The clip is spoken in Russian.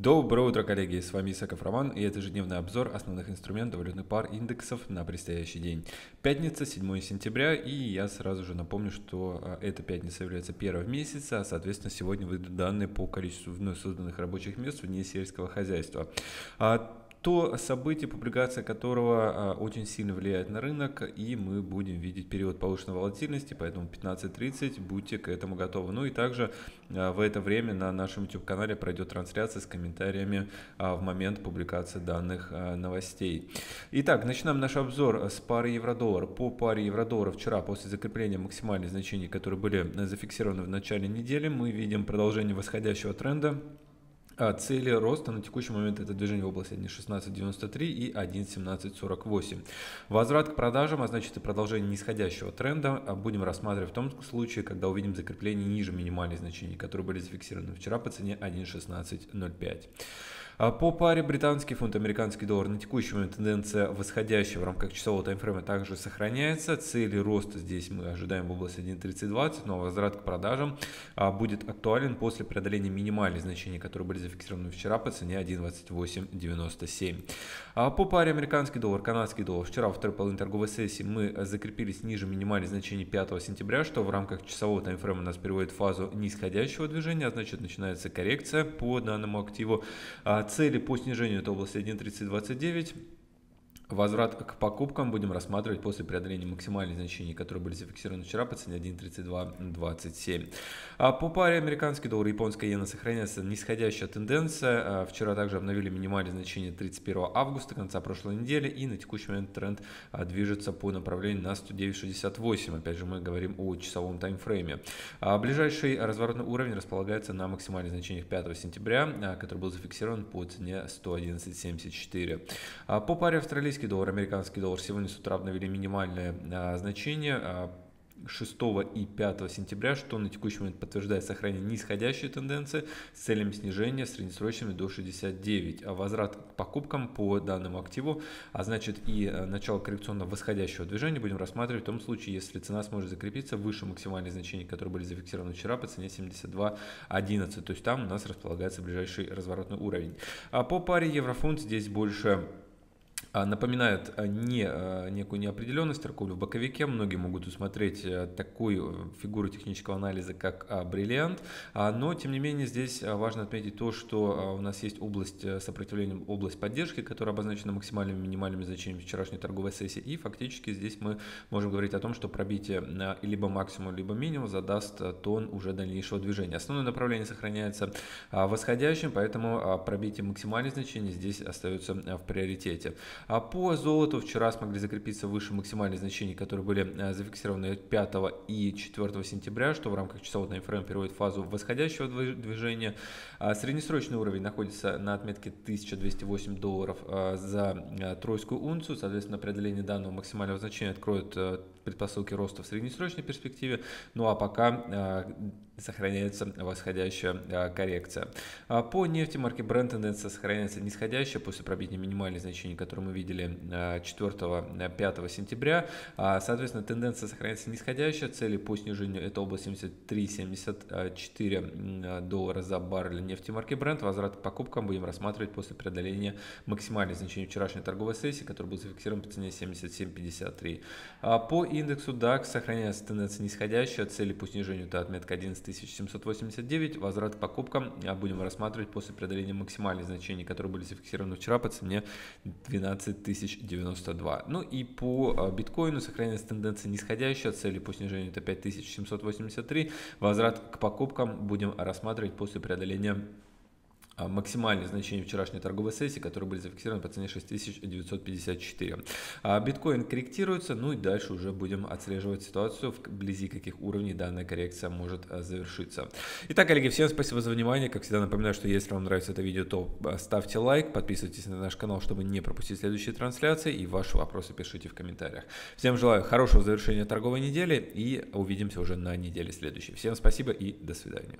Доброе утро, коллеги! С вами Исаков Роман и это ежедневный обзор основных инструментов валютных пар индексов на предстоящий день. Пятница, 7 сентября, и я сразу же напомню, что а, эта пятница является первой месяца, а соответственно сегодня выйдут данные по количеству вновь ну, созданных рабочих мест вне сельского хозяйства. А то событие, публикация которого а, очень сильно влияет на рынок, и мы будем видеть период повышенной волатильности, поэтому 15.30 будьте к этому готовы. Ну и также а, в это время на нашем YouTube-канале пройдет трансляция с комментариями а, в момент публикации данных новостей. Итак, начинаем наш обзор с пары евро-доллар. По паре евро-доллар вчера после закрепления максимальных значений, которые были зафиксированы в начале недели, мы видим продолжение восходящего тренда. А цели роста на текущий момент это движение в области 1.1693 и 1.1748. Возврат к продажам, а значит и продолжение нисходящего тренда а будем рассматривать в том случае, когда увидим закрепление ниже минимальных значений, которые были зафиксированы вчера по цене 1.1605. А по паре британский фунт, американский доллар на текущий момент тенденция восходящая в рамках часового таймфрейма также сохраняется. Цели роста здесь мы ожидаем в области 1.3020, но возврат к продажам а, будет актуален после преодоления минимальных значений, которые были зафиксированы вчера по цене 1.2897. А по паре американский доллар, канадский доллар вчера в второй половине торговой сессии мы закрепились ниже минимальных значений 5 сентября, что в рамках часового таймфрейма нас переводит в фазу нисходящего движения, а значит начинается коррекция по данному активу. Цели по снижению этой области 1.3029. Возврат к покупкам будем рассматривать после преодоления максимальных значений, которые были зафиксированы вчера по цене 1.3227. А по паре американский доллар и японская иена сохраняется нисходящая тенденция. А вчера также обновили минимальные значения 31 августа, конца прошлой недели, и на текущий момент тренд а, движется по направлению на 109.68. Опять же, мы говорим о часовом таймфрейме. А ближайший разворотный уровень располагается на максимальных значениях 5 сентября, а, который был зафиксирован по цене 111.74. А по паре австралийских Австралийский доллар, американский доллар сегодня с утра обновили минимальное а, значение. А, 6 и 5 сентября, что на текущий момент подтверждает сохранение нисходящей тенденции с целями снижения среднесрочными до 69, а возврат к покупкам по данному активу, а значит и а, начало коррекционного восходящего движения будем рассматривать в том случае, если цена сможет закрепиться выше максимальных значений, которые были зафиксированы вчера по цене 72.11, то есть там у нас располагается ближайший разворотный уровень. А по паре еврофунт здесь больше а, напоминают а, не, а, некую неопределенность торговли в боковике. Многие могут усмотреть э, такую э, фигуру технического анализа, как бриллиант. Но, тем не менее, здесь важно отметить то, что у нас есть область э, сопротивления, область поддержки, которая обозначена максимальными и минимальными значениями вчерашней торговой сессии. И фактически здесь мы можем говорить о том, что пробитие либо максимум, либо минимум задаст тон уже дальнейшего движения. Основное направление сохраняется восходящим, поэтому пробитие максимальных значений здесь остается в приоритете. А по золоту вчера смогли закрепиться выше максимальных значений, которые были э, зафиксированы 5 и 4 сентября, что в рамках часового таймфрейма переводит фазу восходящего движения. А среднесрочный уровень находится на отметке 1208 долларов э, за э, тройскую унцию. Соответственно, преодоление данного максимального значения откроет предпосылки роста в среднесрочной перспективе. Ну а пока сохраняется восходящая коррекция. А по нефти марки Brent тенденция сохраняется нисходящая после пробития минимальных значений, которые мы мы видели 4-5 э, э, сентября. А, соответственно, тенденция сохраняется нисходящая. Цели по снижению это область 73-74 э, доллара за баррель нефти марки Brent. Возврат к покупкам будем рассматривать после преодоления максимальных значений вчерашней торговой сессии, который был зафиксирован по цене 77.53. А, по индексу DAX сохраняется тенденция нисходящая. Цели по снижению это отметка 11789. Возврат к покупкам будем рассматривать после преодоления максимальных значений, которые были зафиксированы вчера по цене 12 11 Ну и по а, биткоину сохраняется тенденция нисходящая, цели по снижению это 5783. Возврат к покупкам будем рассматривать после преодоления а, максимальные значения вчерашней торговой сессии, которые были зафиксированы по цене 6954. А, биткоин корректируется, ну и дальше уже будем отслеживать ситуацию, вблизи каких уровней данная коррекция может а, завершиться. Итак, коллеги, всем спасибо за внимание. Как всегда, напоминаю, что если вам нравится это видео, то ставьте лайк, подписывайтесь на наш канал, чтобы не пропустить следующие трансляции, и ваши вопросы пишите в комментариях. Всем желаю хорошего завершения торговой недели, и увидимся уже на неделе следующей. Всем спасибо и до свидания.